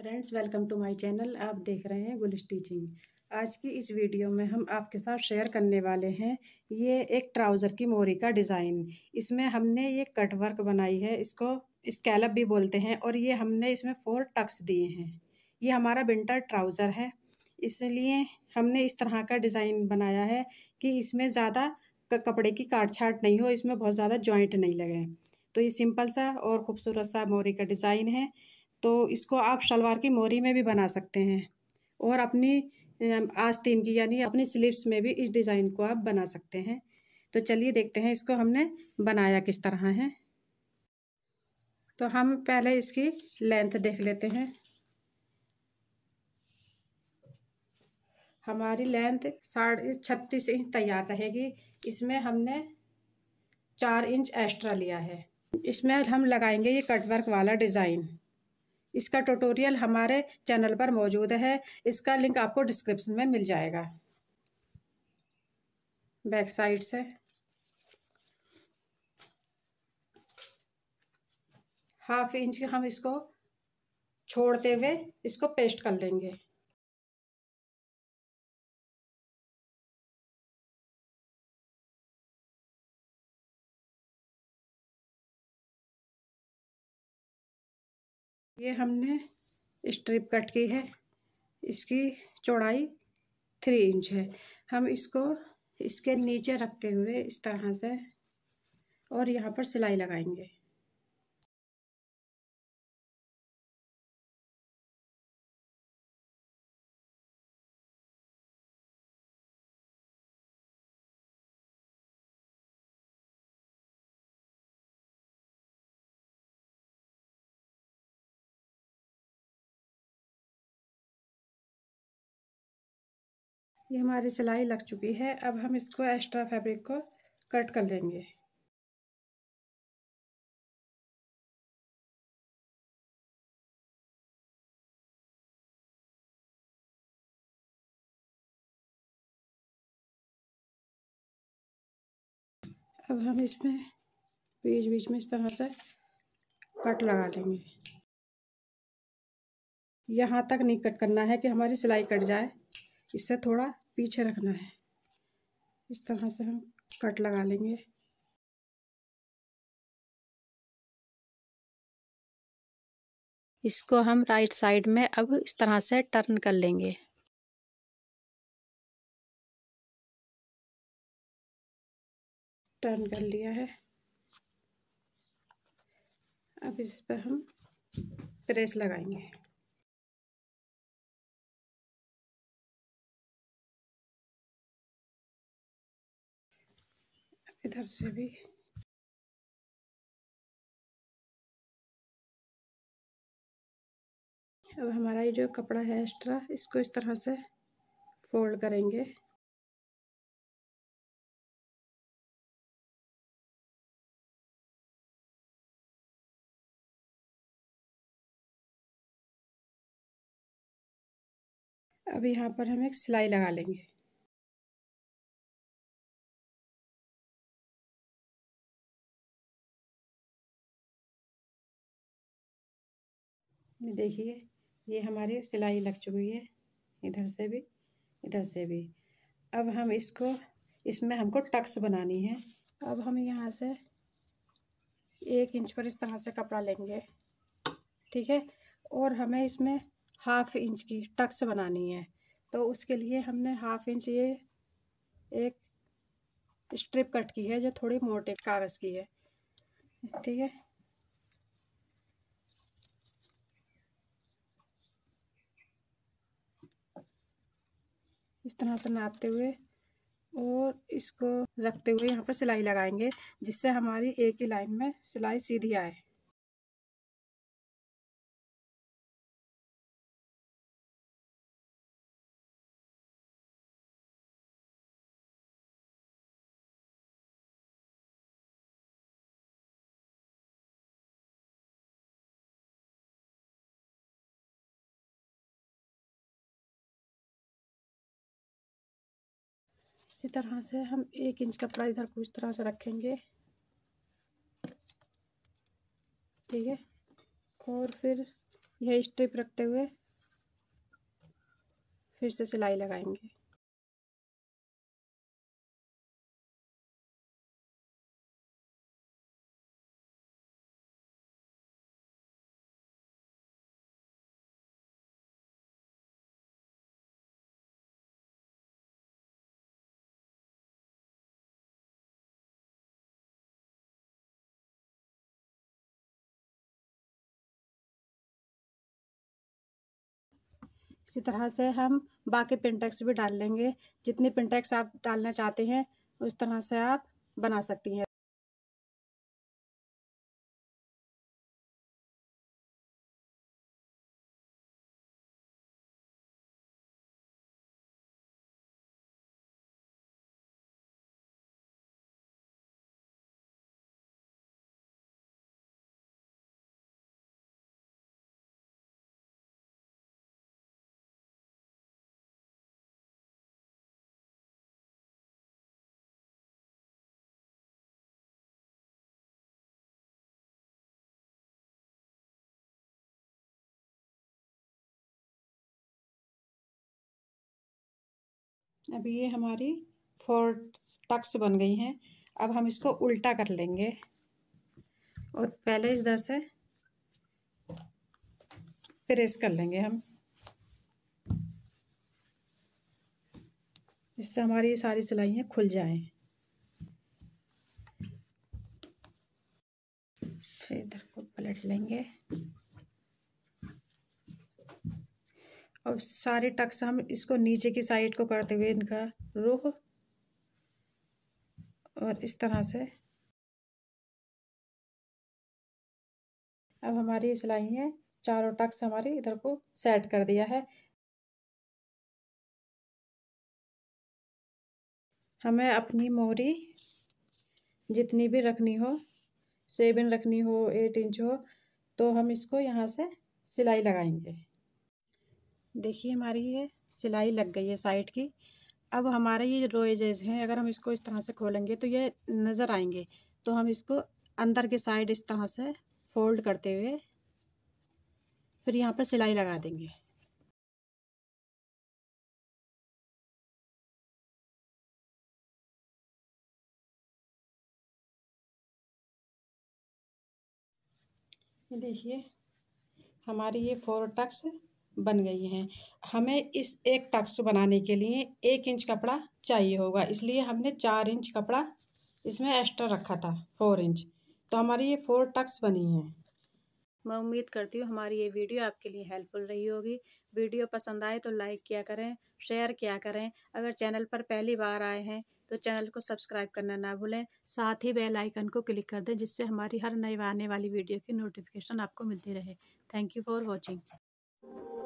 friends welcome to my channel आप देख रहे हैं गुल स्टीचिंग आज की इस वीडियो में हम आपके साथ शेयर करने वाले हैं ये एक ट्राउज़र की मोरी का डिज़ाइन इसमें हमने ये कट वर्क बनाई है इसको स्कैलप भी बोलते हैं और ये हमने इसमें फोर टक्स दिए हैं ये हमारा विंटर ट्राउज़र है इसलिए हमने इस तरह का डिज़ाइन बनाया है कि इसमें ज़्यादा कपड़े की काट छाट नहीं हो इसमें बहुत ज़्यादा जॉइंट नहीं लगे तो ये सिंपल सा और ख़ूबसूरत सा मोरी का डिज़ाइन है तो इसको आप शलवार की मोरी में भी बना सकते हैं और अपनी आस्तीन की यानी अपनी स्लीव्स में भी इस डिज़ाइन को आप बना सकते हैं तो चलिए देखते हैं इसको हमने बनाया किस तरह है तो हम पहले इसकी लेंथ देख लेते हैं हमारी लेंथ साढ़े छत्तीस इंच तैयार रहेगी इसमें हमने चार इंच एक्स्ट्रा लिया है इसमें हम लगाएंगे ये कटवर्क वाला डिज़ाइन इसका ट्यूटोरियल हमारे चैनल पर मौजूद है इसका लिंक आपको डिस्क्रिप्शन में मिल जाएगा बैक साइड से हाफ इंच हम इसको छोड़ते हुए इसको पेस्ट कर लेंगे ये हमने स्ट्रिप कट की है इसकी चौड़ाई थ्री इंच है हम इसको इसके नीचे रखते हुए इस तरह से और यहाँ पर सिलाई लगाएंगे ये हमारी सिलाई लग चुकी है अब हम इसको एक्स्ट्रा फैब्रिक को कट कर लेंगे अब हम इसमें बीच बीच में इस तरह से कट लगा लेंगे यहाँ तक नहीं कट करना है कि हमारी सिलाई कट जाए इससे थोड़ा पीछे रखना है इस तरह से हम कट लगा लेंगे इसको हम राइट साइड में अब इस तरह से टर्न कर लेंगे टर्न कर लिया है अब इस पर हम प्रेस लगाएंगे इधर से भी अब हमारा ये जो कपड़ा है एक्स्ट्रा इसको इस तरह से फोल्ड करेंगे अब यहाँ पर हम एक सिलाई लगा लेंगे देखिए ये हमारी सिलाई लग चुकी है इधर से भी इधर से भी अब हम इसको इसमें हमको टक्स बनानी है अब हम यहाँ से एक इंच पर इस तरह से कपड़ा लेंगे ठीक है और हमें इसमें हाफ इंच की टक्स बनानी है तो उसके लिए हमने हाफ इंच ये एक स्ट्रिप कट की है जो थोड़ी मोटे कागज़ की है ठीक है इस तरह से नापते हुए और इसको रखते हुए यहाँ पर सिलाई लगाएंगे जिससे हमारी एक ही लाइन में सिलाई सीधी आए इसी तरह से हम एक इंच कपड़ा इधर को इस तरह से रखेंगे ठीक है और फिर यह स्ट्रिप रखते हुए फिर से सिलाई लगाएंगे इसी तरह से हम बाकी पिनटेक्स भी डाल लेंगे जितने पिनटेक्स आप डालना चाहते हैं उस तरह से आप बना सकती हैं अब ये हमारी फोर टक्स बन गई हैं अब हम इसको उल्टा कर लेंगे और पहले इस दर से प्रेस कर लेंगे हम इससे हमारी सारी सिलाइयाँ खुल जाएं फिर इधर को पलट लेंगे अब सारे टक्स हम इसको नीचे की साइड को करते हुए इनका रुख और इस तरह से अब हमारी सिलाई है चारों टक्स हमारी इधर को सेट कर दिया है हमें अपनी मोहरी जितनी भी रखनी हो सेवन रखनी हो एट इंच हो तो हम इसको यहाँ से सिलाई लगाएंगे देखिए हमारी ये सिलाई लग गई है साइड की अब हमारे ये रोएजेज हैं अगर हम इसको इस तरह से खोलेंगे तो ये नज़र आएंगे तो हम इसको अंदर के साइड इस तरह से फोल्ड करते हुए फिर यहाँ पर सिलाई लगा देंगे देखिए हमारी ये फोर टक्स बन गई हैं हमें इस एक टक्स बनाने के लिए एक इंच कपड़ा चाहिए होगा इसलिए हमने चार इंच कपड़ा इसमें एक्स्ट्रा रखा था फोर इंच तो हमारी ये फोर टक्स बनी हैं मैं उम्मीद करती हूँ हमारी ये वीडियो आपके लिए हेल्पफुल रही होगी वीडियो पसंद आए तो लाइक किया करें शेयर किया करें अगर चैनल पर पहली बार आए हैं तो चैनल को सब्सक्राइब करना ना भूलें साथ ही बेल आइकन को क्लिक कर दें जिससे हमारी हर नई आने वाली वीडियो की नोटिफिकेशन आपको मिलती रहे थैंक यू फॉर वॉचिंग